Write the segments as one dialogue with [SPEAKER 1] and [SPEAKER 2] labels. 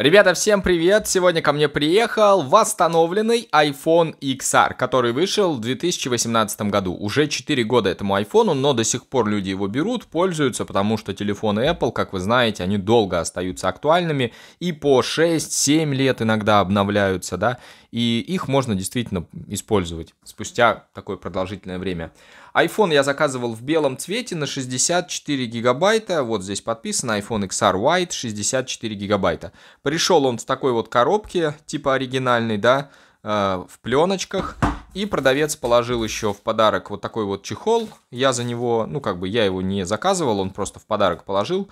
[SPEAKER 1] Ребята, всем привет! Сегодня ко мне приехал восстановленный iPhone XR, который вышел в 2018 году. Уже 4 года этому iPhone, но до сих пор люди его берут, пользуются, потому что телефоны Apple, как вы знаете, они долго остаются актуальными и по 6-7 лет иногда обновляются, да и их можно действительно использовать спустя такое продолжительное время. iPhone я заказывал в белом цвете на 64 гигабайта, вот здесь подписано iPhone XR White 64 гигабайта. Пришел он в такой вот коробке, типа оригинальной, да, э, в пленочках. И продавец положил еще в подарок вот такой вот чехол. Я за него, ну как бы я его не заказывал, он просто в подарок положил.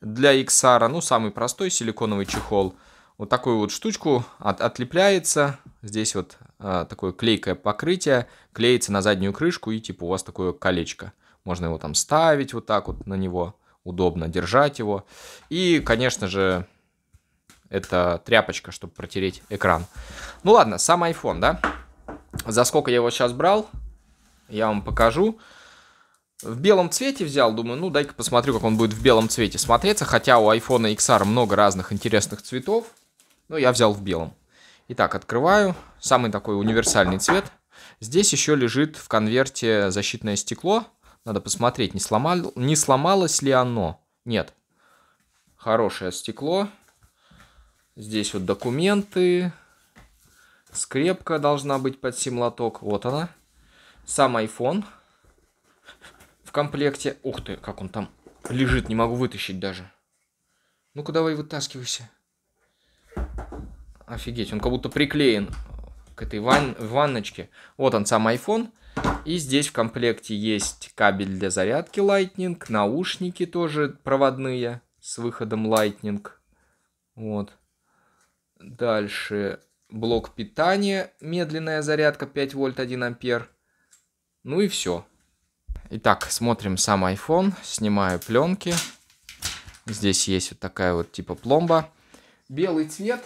[SPEAKER 1] Для XR, ну самый простой силиконовый чехол вот такую вот штучку от, отлепляется. Здесь вот а, такое клейкое покрытие, клеится на заднюю крышку и типа у вас такое колечко. Можно его там ставить вот так вот на него, удобно держать его. И, конечно же, это тряпочка, чтобы протереть экран. Ну ладно, сам iPhone, да? За сколько я его сейчас брал, я вам покажу. В белом цвете взял, думаю, ну дай-ка посмотрю, как он будет в белом цвете смотреться. Хотя у iPhone XR много разных интересных цветов. Ну, я взял в белом. Итак, открываю. Самый такой универсальный цвет. Здесь еще лежит в конверте защитное стекло. Надо посмотреть, не, сломал, не сломалось ли оно. Нет. Хорошее стекло. Здесь вот документы. Скрепка должна быть под симлоток. Вот она. Сам iPhone в комплекте. Ух ты, как он там лежит, не могу вытащить даже. Ну-ка давай вытаскивайся. Офигеть, он как будто приклеен к этой ван ванночке. Вот он, сам iPhone. И здесь в комплекте есть кабель для зарядки Lightning, наушники тоже проводные с выходом Lightning. Вот. Дальше блок питания, медленная зарядка 5 вольт 1 ампер. Ну и все. Итак, смотрим сам iPhone, снимаю пленки. Здесь есть вот такая вот типа пломба. Белый цвет,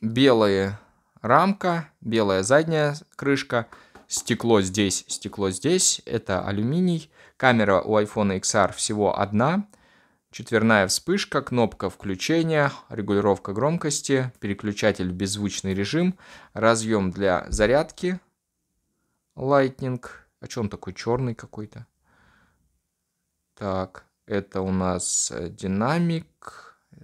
[SPEAKER 1] белая рамка, белая задняя крышка, стекло здесь, стекло здесь, это алюминий. Камера у iPhone XR всего одна, четверная вспышка, кнопка включения, регулировка громкости, переключатель в беззвучный режим, разъем для зарядки, Lightning, а что он такой черный какой-то? Так, это у нас э, динамик,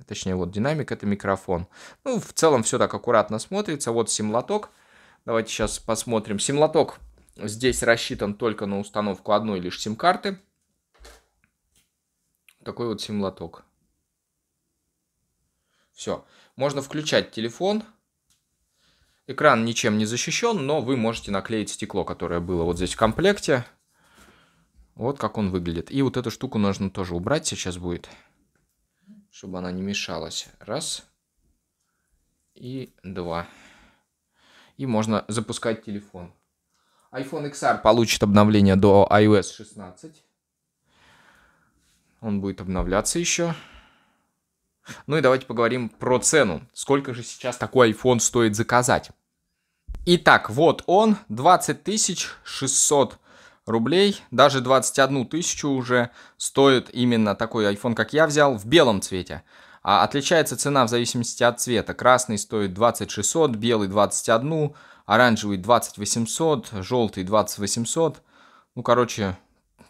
[SPEAKER 1] Точнее, вот динамик — это микрофон. Ну, в целом все так аккуратно смотрится. Вот симлоток. Давайте сейчас посмотрим. Симлоток здесь рассчитан только на установку одной лишь сим-карты. Такой вот симлоток. Все. Можно включать телефон. Экран ничем не защищен, но вы можете наклеить стекло, которое было вот здесь в комплекте. Вот как он выглядит. И вот эту штуку нужно тоже убрать сейчас будет чтобы она не мешалась. Раз. И два. И можно запускать телефон. iPhone XR получит обновление до iOS 16. Он будет обновляться еще. Ну и давайте поговорим про цену. Сколько же сейчас такой iPhone стоит заказать? Итак, вот он, 20 600 рублей, даже 21 тысячу уже стоит именно такой iPhone, как я взял, в белом цвете. А отличается цена в зависимости от цвета. Красный стоит 2600, белый 21, оранжевый 2800, желтый 2800. Ну, короче,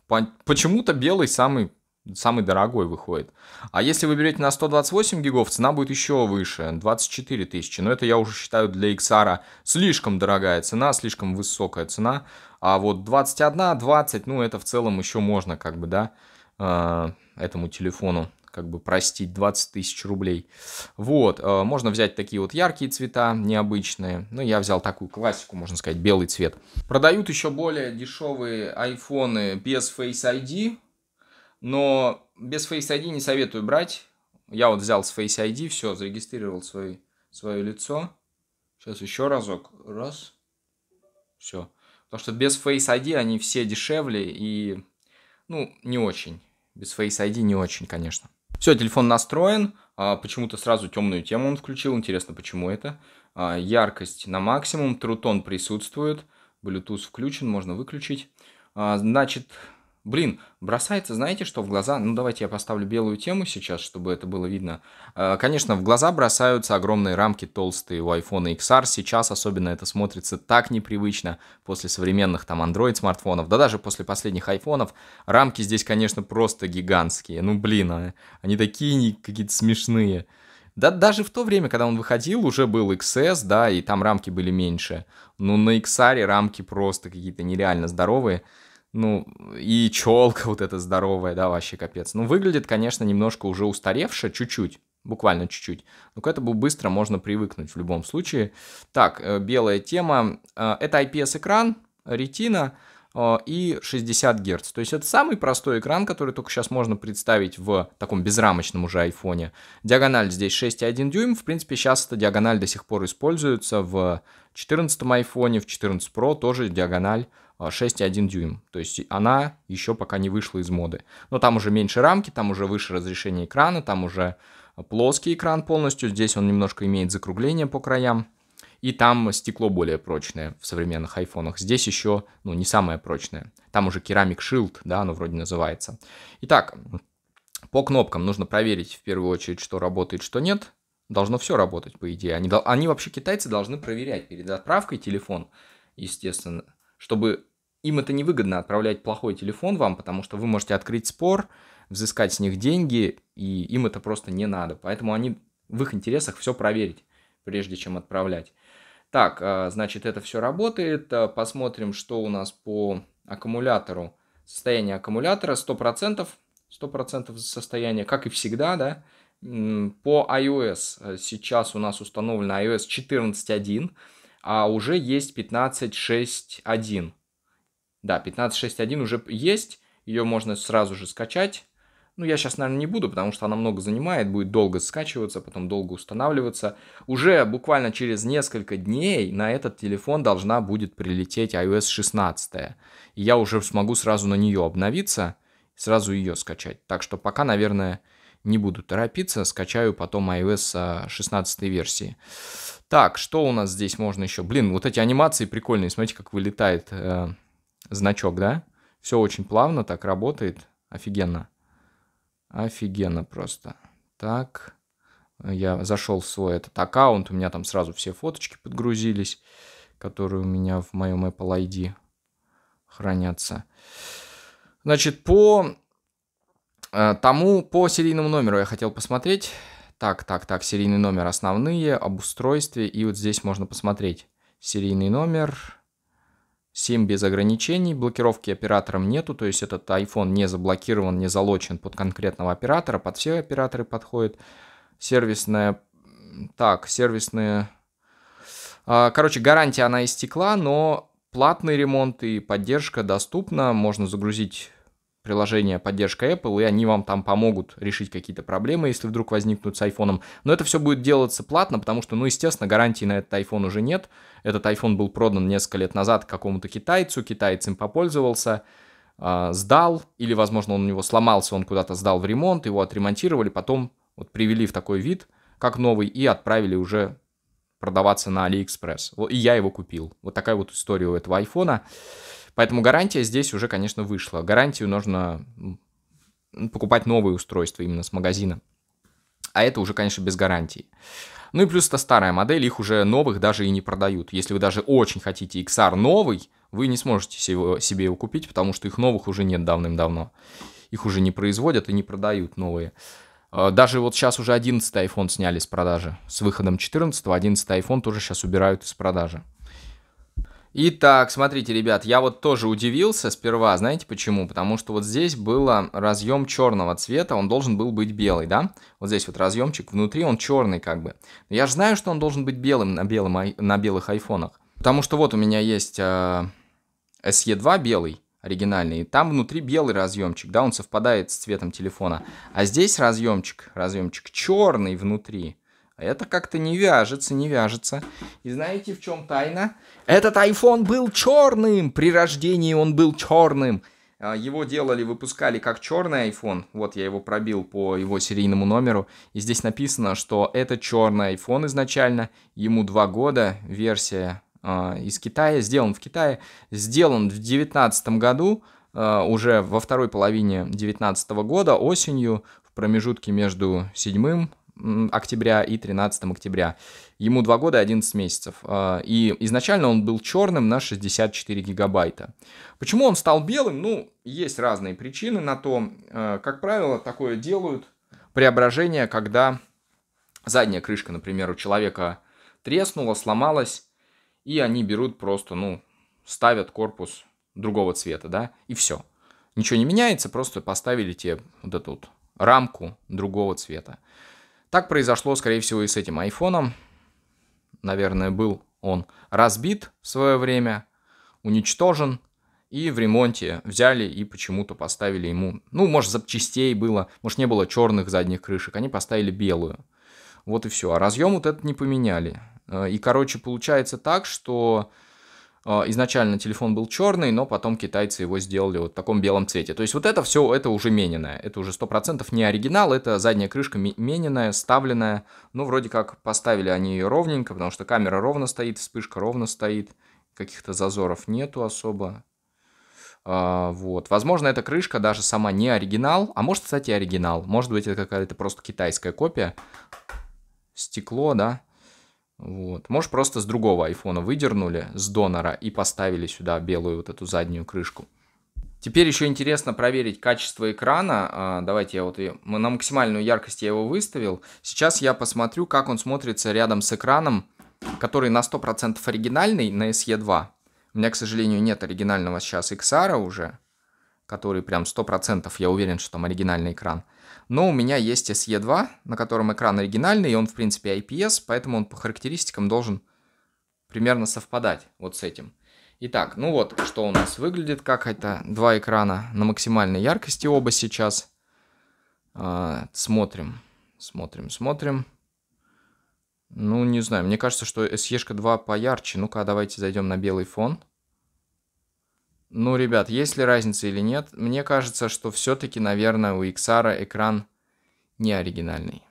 [SPEAKER 1] по- почему-то белый самый самый дорогой выходит. А если вы берете на 128 гигов, цена будет еще выше, 24 тысячи. Но это я уже считаю для XR -а слишком дорогая цена, слишком высокая цена. А вот 21, 20, ну это в целом еще можно как бы, да, э, этому телефону как бы простить 20 тысяч рублей. Вот, э, можно взять такие вот яркие цвета, необычные. Ну, я взял такую классику, можно сказать, белый цвет. Продают еще более дешевые айфоны без Face ID. Но без Face ID не советую брать. Я вот взял с Face ID, все, зарегистрировал свой, свое лицо. Сейчас еще разок. Раз. Все. Потому что без Face ID они все дешевле и, ну, не очень. Без Face ID не очень, конечно. Все, телефон настроен. А, почему-то сразу темную тему он включил. Интересно, почему это. А, яркость на максимум. Трутон присутствует. Bluetooth включен, можно выключить. А, значит, Блин, бросается, знаете, что в глаза? Ну, давайте я поставлю белую тему сейчас, чтобы это было видно. Э, конечно, в глаза бросаются огромные рамки толстые у iPhone XR. Сейчас особенно это смотрится так непривычно после современных там Android смартфонов, да даже после последних айфонов. Рамки здесь, конечно, просто гигантские. Ну, блин, а они такие какие-то смешные. Да даже в то время, когда он выходил, уже был XS, да, и там рамки были меньше. Но на XR рамки просто какие-то нереально здоровые. Ну, и челка вот эта здоровая, да, вообще капец. Ну, выглядит, конечно, немножко уже устаревше, чуть-чуть, буквально чуть-чуть. Но к этому быстро можно привыкнуть в любом случае. Так, э, белая тема. Э, это IPS-экран, ретина э, и 60 Гц. То есть это самый простой экран, который только сейчас можно представить в таком безрамочном уже айфоне. Диагональ здесь 6,1 дюйм. В принципе, сейчас эта диагональ до сих пор используется в 14 айфоне, в 14 Pro тоже диагональ 6,1 а, дюйм. То есть она еще пока не вышла из моды. Но там уже меньше рамки, там уже выше разрешение экрана, там уже плоский экран полностью. Здесь он немножко имеет закругление по краям. И там стекло более прочное в современных айфонах. Здесь еще, ну, не самое прочное. Там уже керамик Shield, да, оно вроде называется. Итак, по кнопкам нужно проверить в первую очередь, что работает, что нет. Должно все работать, по идее. Они, они вообще, китайцы, должны проверять перед отправкой телефон, естественно, чтобы им это невыгодно отправлять плохой телефон вам, потому что вы можете открыть спор, взыскать с них деньги, и им это просто не надо. Поэтому они в их интересах все проверить, прежде чем отправлять. Так, э, значит, это все работает. Э, посмотрим, что у нас по аккумулятору. Состояние аккумулятора 100%, 100% состояния. как и всегда, да. По iOS э, сейчас у нас установлено iOS 14.1, а уже есть 15.6.1. Да, 15.6.1 уже есть, ее можно сразу же скачать. Ну, я сейчас, наверное, не буду, потому что она много занимает, будет долго скачиваться, потом долго устанавливаться. Уже буквально через несколько дней на этот телефон должна будет прилететь iOS 16. И я уже смогу сразу на нее обновиться, сразу ее скачать. Так что пока, наверное, не буду торопиться, скачаю потом iOS 16 а, версии. Так, что у нас здесь можно еще? Блин, вот эти анимации прикольные, смотрите, как вылетает э, значок, да? Все очень плавно так работает. Офигенно. Офигенно просто. Так. Я зашел в свой этот аккаунт. У меня там сразу все фоточки подгрузились, которые у меня в моем Apple ID хранятся. Значит, по э, тому, по серийному номеру я хотел посмотреть. Так, так, так, серийный номер основные, об устройстве. И вот здесь можно посмотреть серийный номер. SIM без ограничений, блокировки оператором нету, то есть этот iPhone не заблокирован, не залочен под конкретного оператора, под все операторы подходит. Сервисная, так, сервисная, а, короче, гарантия она истекла, но платный ремонт и поддержка доступна, можно загрузить приложение поддержка Apple, и они вам там помогут решить какие-то проблемы, если вдруг возникнут с iPhone. Но это все будет делаться платно, потому что, ну, естественно, гарантии на этот iPhone уже нет. Этот iPhone был продан несколько лет назад какому-то китайцу, китаец им попользовался, а, сдал, или, возможно, он у него сломался, он куда-то сдал в ремонт, его отремонтировали, потом вот привели в такой вид, как новый, и отправили уже продаваться на AliExpress. И я его купил. Вот такая вот история у этого айфона. Поэтому гарантия здесь уже, конечно, вышла. Гарантию нужно покупать новые устройства именно с магазина. А это уже, конечно, без гарантии. Ну и плюс это старая модель, их уже новых даже и не продают. Если вы даже очень хотите XR новый, вы не сможете себе его купить, потому что их новых уже нет давным-давно. Их уже не производят и не продают новые. А, даже вот сейчас уже 11 iPhone сняли с продажи. С выходом 14 11 iPhone тоже сейчас убирают из продажи. Итак, смотрите, ребят, я вот тоже удивился сперва, знаете почему? Потому что вот здесь был разъем черного цвета, он должен был быть белый, да? Вот здесь вот разъемчик внутри, он черный как бы. я же знаю, что он должен быть белым на, белом, на белых айфонах. Потому что вот у меня есть э, SE2 белый, оригинальный, и там внутри белый разъемчик, да, он совпадает с цветом телефона. А здесь разъемчик, разъемчик черный внутри, а это как-то не вяжется, не вяжется. И знаете, в чем тайна? Этот iPhone был черным. При рождении он был черным. А, его делали, выпускали как черный iPhone. Вот я его пробил по его серийному номеру. И здесь написано, что это черный iPhone изначально. Ему два года. Версия э, из Китая. Сделан в Китае. Сделан в 2019 году. Э, уже во второй половине 2019 года осенью. В промежутке между седьмым октября и 13 октября. Ему 2 года и 11 месяцев. А, и изначально он был черным на 64 гигабайта. Почему он стал белым? Ну, есть разные причины на то. А, как правило, такое делают преображение, когда задняя крышка, например, у человека треснула, сломалась, и они берут просто, ну, ставят корпус другого цвета, да, и все. Ничего не меняется, просто поставили тебе вот эту вот рамку другого цвета. Так произошло, скорее всего, и с этим айфоном. Наверное, был он разбит в свое время, уничтожен, и в ремонте взяли и почему-то поставили ему, ну, может, запчастей было, может, не было черных задних крышек, они поставили белую. Вот и все. А разъем вот этот не поменяли. Э, и, короче, получается так, что а, изначально телефон был черный, но потом китайцы его сделали вот в таком белом цвете. То есть вот это все, это уже мененное. Это уже 100% не оригинал, это задняя крышка мененная, ставленная. Ну, вроде как поставили они ее ровненько, потому что камера ровно стоит, вспышка ровно стоит. Каких-то зазоров нету особо. А, вот. Возможно, эта крышка даже сама не оригинал. А может, кстати, оригинал. Может быть, это какая-то просто китайская копия. Стекло, да. Вот. Может, просто с другого айфона выдернули, с донора, и поставили сюда белую вот эту заднюю крышку. Теперь еще интересно проверить качество экрана. А, давайте я вот ее, на максимальную яркость я его выставил. Сейчас я посмотрю, как он смотрится рядом с экраном, который на 100% оригинальный, на SE2. У меня, к сожалению, нет оригинального сейчас XR уже, который прям 100%, я уверен, что там оригинальный экран. Но у меня есть SE2, на котором экран оригинальный, и он, в принципе, IPS, поэтому он по характеристикам должен примерно совпадать вот с этим. Итак, ну вот, что у нас выглядит, как это. Два экрана на максимальной яркости оба сейчас. А, смотрим, смотрим, смотрим. Ну, не знаю, мне кажется, что SE-шка 2 поярче. Ну-ка, давайте зайдем на белый фон. Ну, ребят, есть ли разница или нет? Мне кажется, что все-таки, наверное, у XR экран не оригинальный.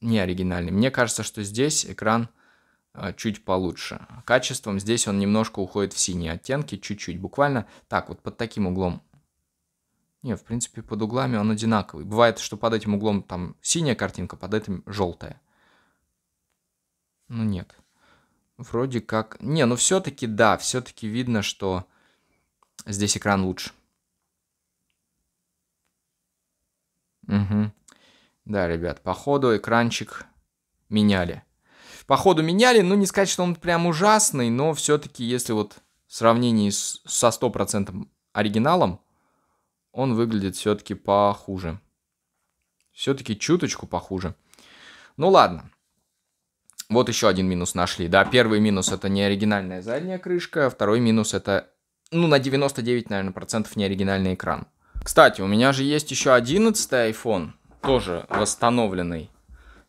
[SPEAKER 1] Не оригинальный. Мне кажется, что здесь экран а, чуть получше. Качеством здесь он немножко уходит в синие оттенки, чуть-чуть, буквально так, вот под таким углом. Не, в принципе, под углами он одинаковый. Бывает, что под этим углом там синяя картинка, под этим желтая. Ну нет. Вроде как... Не, ну все-таки да, все-таки видно, что Здесь экран лучше. Угу. Да, ребят, походу экранчик меняли. Походу меняли, ну не сказать, что он прям ужасный, но все-таки если вот в сравнении с, со стопроцентным оригиналом, он выглядит все-таки похуже. Все-таки чуточку похуже. Ну ладно. Вот еще один минус нашли, да. Первый минус это не оригинальная задняя крышка, второй минус это ну, на 99, наверное, процентов не оригинальный экран. Кстати, у меня же есть еще 11 iPhone, тоже восстановленный.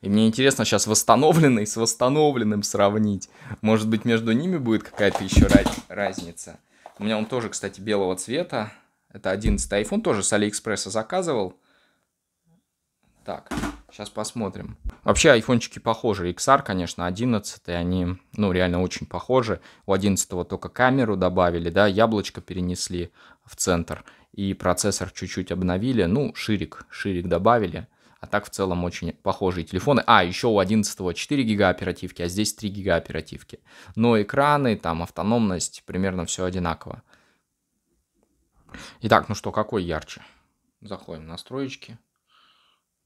[SPEAKER 1] И мне интересно сейчас восстановленный с восстановленным сравнить. Может быть, между ними будет какая-то еще разница. У меня он тоже, кстати, белого цвета. Это 11 iPhone, тоже с Алиэкспресса заказывал. Так, Сейчас посмотрим. Вообще айфончики похожи. XR, конечно, 11, они, ну, реально очень похожи. У 11 только камеру добавили, да, яблочко перенесли в центр. И процессор чуть-чуть обновили, ну, ширик, ширик добавили. А так в целом очень похожие телефоны. А, еще у 11 4 гига оперативки, а здесь 3 гига оперативки. Но экраны, там, автономность, примерно все одинаково. Итак, ну что, какой ярче? Заходим в настройки.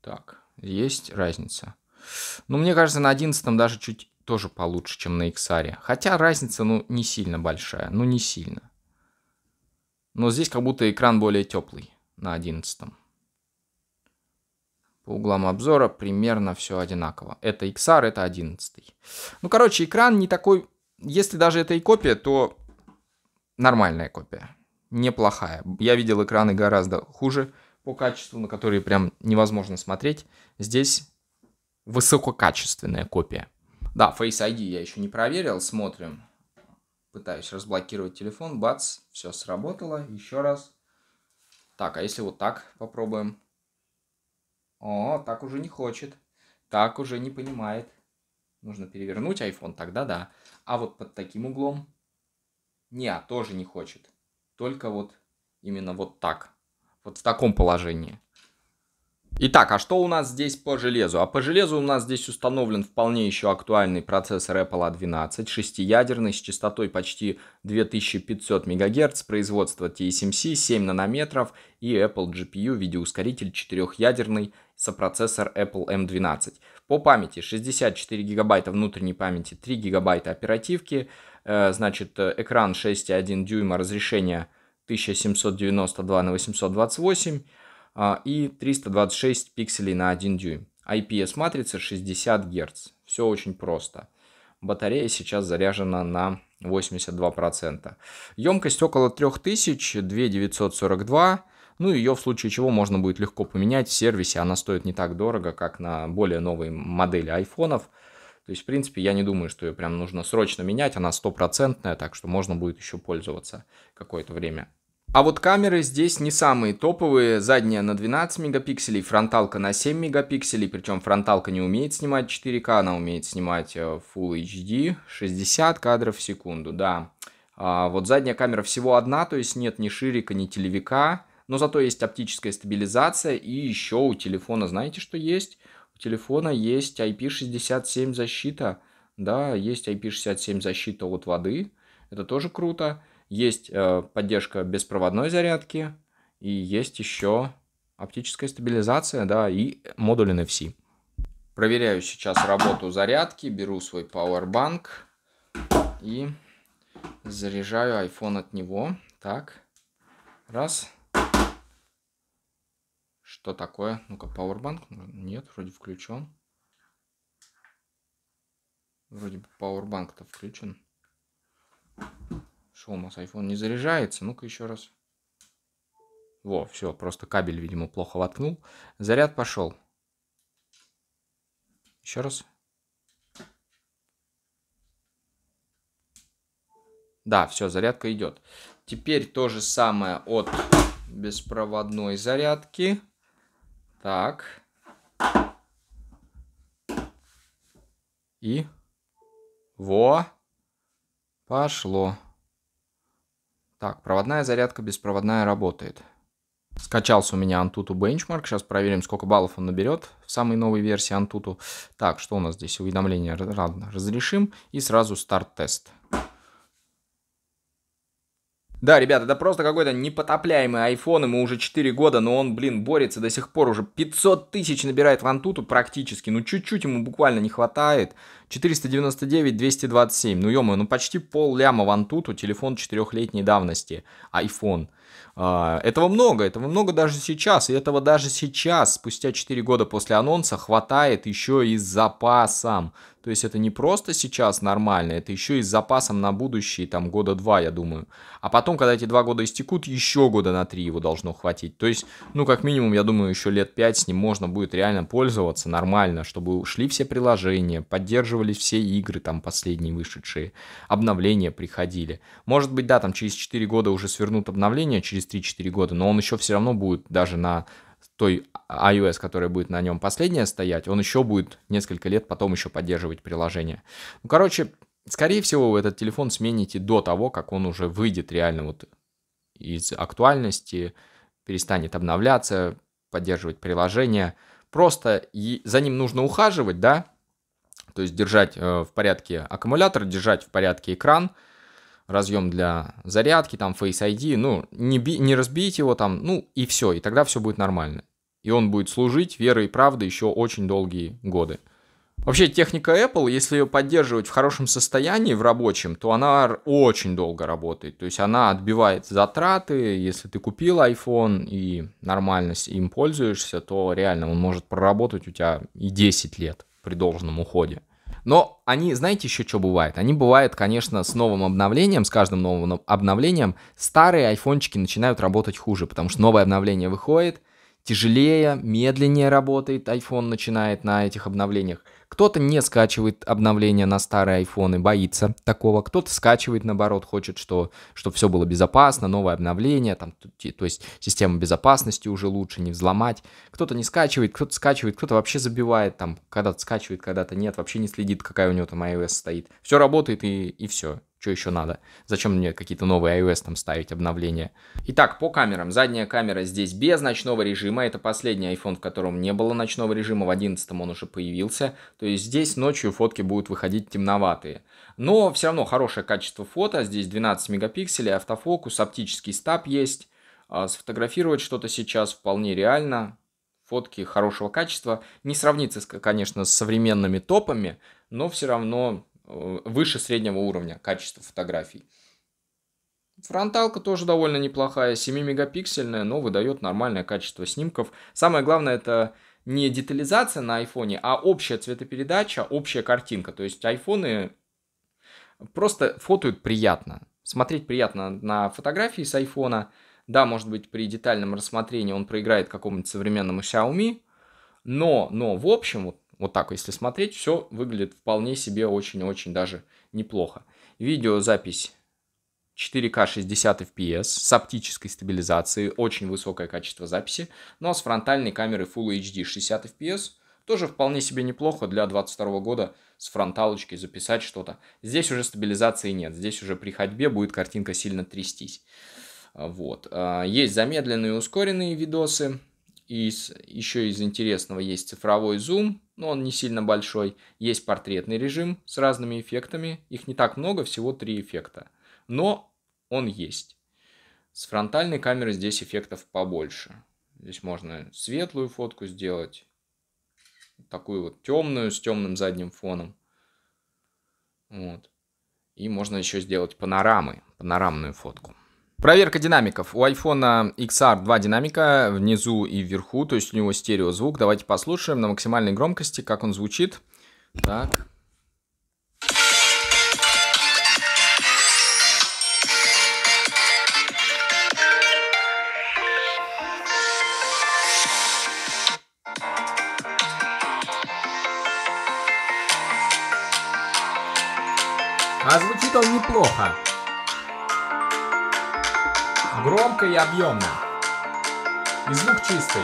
[SPEAKER 1] Так, есть разница. Ну, мне кажется, на 11 даже чуть тоже получше, чем на XR. Хотя разница, ну, не сильно большая. Ну, не сильно. Но здесь как будто экран более теплый на 11. По углам обзора примерно все одинаково. Это XR, это 11. Ну, короче, экран не такой... Если даже это и копия, то нормальная копия. Неплохая. Я видел экраны гораздо хуже по качеству, на которые прям невозможно смотреть. Здесь высококачественная копия. Да, Face ID я еще не проверил, смотрим. Пытаюсь разблокировать телефон, бац, все сработало, еще раз. Так, а если вот так попробуем? О, так уже не хочет, так уже не понимает. Нужно перевернуть iPhone, тогда да. А вот под таким углом? Не, тоже не хочет. Только вот именно вот так. Вот в таком положении. Итак, а что у нас здесь по железу? А по железу у нас здесь установлен вполне еще актуальный процессор Apple A12, шестиядерный, с частотой почти 2500 МГц, производство TSMC, 7 нанометров и Apple GPU, видеоускоритель четырехядерный, сопроцессор Apple M12. По памяти 64 гигабайта внутренней памяти, 3 гигабайта оперативки, э, значит экран 6,1 дюйма, разрешение 1792 на 828 а, и 326 пикселей на 1 дюйм. IPS матрица 60 Гц. Все очень просто. Батарея сейчас заряжена на 82%. Емкость около 3000, 2942. Ну, ее в случае чего можно будет легко поменять в сервисе. Она стоит не так дорого, как на более новой модели айфонов. То есть, в принципе, я не думаю, что ее прям нужно срочно менять. Она стопроцентная, так что можно будет еще пользоваться какое-то время. А вот камеры здесь не самые топовые. Задняя на 12 мегапикселей, фронталка на 7 мегапикселей. Причем фронталка не умеет снимать 4К, она умеет снимать э, Full HD 60 кадров в секунду, да. А вот задняя камера всего одна, то есть нет ни ширика, ни телевика. Но зато есть оптическая стабилизация. И еще у телефона, знаете, что есть? У телефона есть IP67 защита. Да, есть IP67 защита от воды. Это тоже круто. Есть э, поддержка беспроводной зарядки, и есть еще оптическая стабилизация, да, и модуль NFC. Проверяю сейчас работу зарядки, беру свой Powerbank и заряжаю iPhone от него. Так, раз. Что такое? Ну-ка, Powerbank? Нет, вроде включен. Вроде бы Powerbank-то включен. Что у нас, iPhone не заряжается? Ну-ка еще раз. Во, все, просто кабель, видимо, плохо воткнул. Заряд пошел. Еще раз. Да, все, зарядка идет. Теперь то же самое от беспроводной зарядки. Так. И во пошло. Так, проводная зарядка, беспроводная работает. Скачался у меня Antutu Benchmark. Сейчас проверим, сколько баллов он наберет в самой новой версии Antutu. Так, что у нас здесь? Уведомления разрешим. И сразу старт-тест. Да, ребята, это просто какой-то непотопляемый iPhone, ему уже 4 года, но он, блин, борется до сих пор уже. 500 тысяч набирает в Антуту практически, ну чуть-чуть ему буквально не хватает. 499, 227, ну ё моё ну почти пол ляма в Антуту, телефон 4-летней давности, iPhone. А, этого много, этого много даже сейчас, и этого даже сейчас, спустя 4 года после анонса, хватает еще и с запасом. То есть это не просто сейчас нормально, это еще и с запасом на будущие там года два, я думаю. А потом, когда эти два года истекут, еще года на три его должно хватить. То есть, ну, как минимум, я думаю, еще лет пять с ним можно будет реально пользоваться нормально, чтобы ушли все приложения, поддерживались все игры там последние вышедшие, обновления приходили. Может быть, да, там через 4 года уже свернут обновления, через 3-4 года, но он еще все равно будет даже на той iOS, которая будет на нем последняя стоять, он еще будет несколько лет потом еще поддерживать приложение. Ну, короче, скорее всего, вы этот телефон смените до того, как он уже выйдет реально вот из актуальности, перестанет обновляться, поддерживать приложение. Просто за ним нужно ухаживать, да, то есть держать э, в порядке аккумулятор, держать в порядке экран – разъем для зарядки, там Face ID, ну, не, би, не разбейте его там, ну, и все, и тогда все будет нормально. И он будет служить верой и правдой еще очень долгие годы. Вообще, техника Apple, если ее поддерживать в хорошем состоянии, в рабочем, то она очень долго работает. То есть она отбивает затраты. Если ты купил iPhone и нормально им пользуешься, то реально он может проработать у тебя и 10 лет при должном уходе. Но они, знаете, еще что бывает? Они бывают, конечно, с новым обновлением, с каждым новым обновлением старые айфончики начинают работать хуже, потому что новое обновление выходит, тяжелее, медленнее работает iPhone начинает на этих обновлениях. Кто-то не скачивает обновления на старые айфоны, боится такого. Кто-то скачивает, наоборот, хочет, что, чтобы все было безопасно, новое обновление, там, то есть система безопасности уже лучше не взломать. Кто-то не скачивает, кто-то скачивает, кто-то вообще забивает, там, когда-то скачивает, когда-то нет, вообще не следит, какая у него там iOS стоит. Все работает и, и все. Что еще надо? Зачем мне какие-то новые iOS там ставить, обновления? Итак, по камерам. Задняя камера здесь без ночного режима. Это последний iPhone, в котором не было ночного режима. В 11 он уже появился. То есть здесь ночью фотки будут выходить темноватые. Но все равно хорошее качество фото. Здесь 12 мегапикселей, автофокус, оптический стаб есть. А сфотографировать что-то сейчас вполне реально. Фотки хорошего качества. Не сравнится, конечно, с современными топами, но все равно Э, выше среднего уровня качества фотографий. Фронталка тоже довольно неплохая, 7-мегапиксельная, но выдает нормальное качество снимков. Самое главное это не детализация на айфоне, а общая цветопередача, общая картинка. То есть айфоны просто фотуют приятно. Смотреть приятно на фотографии с айфона. Да, может быть, при детальном рассмотрении он проиграет какому-нибудь современному Xiaomi, но, но в общем, вот вот так, если смотреть, все выглядит вполне себе очень-очень даже неплохо. Видеозапись 4К 60 FPS с оптической стабилизацией, очень высокое качество записи, но ну, а с фронтальной камеры Full HD 60 FPS тоже вполне себе неплохо для 22 года с фронталочки записать что-то. Здесь уже стабилизации нет, здесь уже при ходьбе будет картинка сильно трястись. Вот. А, есть замедленные и ускоренные видосы, и еще из интересного есть цифровой зум, но он не сильно большой. Есть портретный режим с разными эффектами. Их не так много, всего три эффекта. Но он есть. С фронтальной камеры здесь эффектов побольше. Здесь можно светлую фотку сделать, такую вот темную с темным задним фоном. Вот. И можно еще сделать панорамы, панорамную фотку. Проверка динамиков. У iPhone XR два динамика внизу и вверху, то есть у него стереозвук. Давайте послушаем на максимальной громкости, как он звучит. Так. А звучит он неплохо. Громко и объемно. И звук чистый.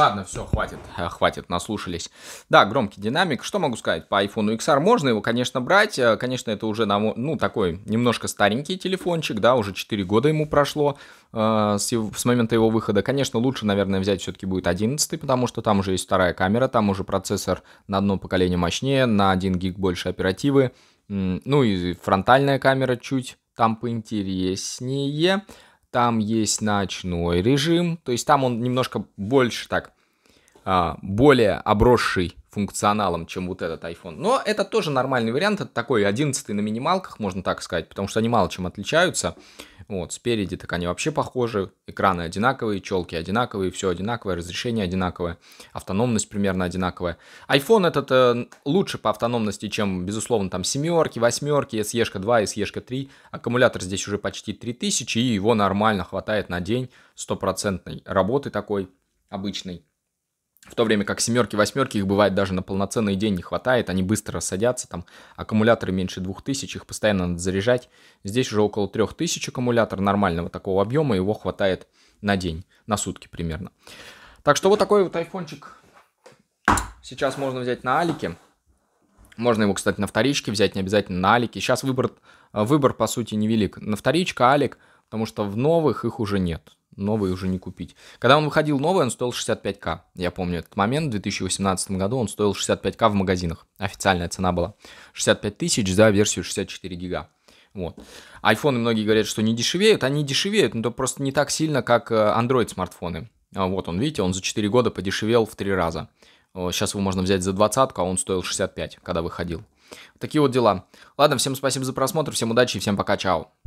[SPEAKER 1] Ладно, все, хватит, э, хватит, наслушались. Да, громкий динамик. Что могу сказать по iPhone XR? Можно его, конечно, брать. Э, конечно, это уже, ну, такой немножко старенький телефончик, да, уже 4 года ему прошло э, с, с момента его выхода. Конечно, лучше, наверное, взять все-таки будет 11, потому что там уже есть вторая камера, там уже процессор на одно поколение мощнее, на 1 гиг больше оперативы. Ну и фронтальная камера чуть там поинтереснее. Там есть ночной режим, то есть там он немножко больше так, а, более обросший функционалом, чем вот этот iPhone. Но это тоже нормальный вариант, это такой 11 на минималках, можно так сказать, потому что они мало чем отличаются. Вот, спереди так они вообще похожи, экраны одинаковые, челки одинаковые, все одинаковое, разрешение одинаковое, автономность примерно одинаковая. iPhone этот э, лучше по автономности, чем, безусловно, там семерки, восьмерки, SE-шка 2, SE-шка 3. Аккумулятор здесь уже почти 3000, и его нормально хватает на день стопроцентной работы такой обычной. В то время как семерки, восьмерки, их бывает даже на полноценный день не хватает, они быстро садятся, там аккумуляторы меньше 2000, их постоянно надо заряжать. Здесь уже около 3000 аккумулятор нормального такого объема, его хватает на день, на сутки примерно. Так что вот такой вот айфончик сейчас можно взять на Алике. Можно его, кстати, на вторичке взять, не обязательно на Алике. Сейчас выбор, э, выбор по сути, невелик. На вторичка, Алик, потому что в новых их уже нет новый уже не купить. Когда он выходил новый, он стоил 65к. Я помню этот момент, в 2018 году он стоил 65к в магазинах. Официальная цена была 65 тысяч за версию 64 гига. Вот. Айфоны многие говорят, что не дешевеют. Они дешевеют, но просто не так сильно, как э, Android смартфоны. А вот он, видите, он за 4 года подешевел в 3 раза. Сейчас его можно взять за двадцатку, а он стоил 65, когда выходил. Такие вот дела. Ладно, всем спасибо за просмотр, всем удачи и всем пока, чао.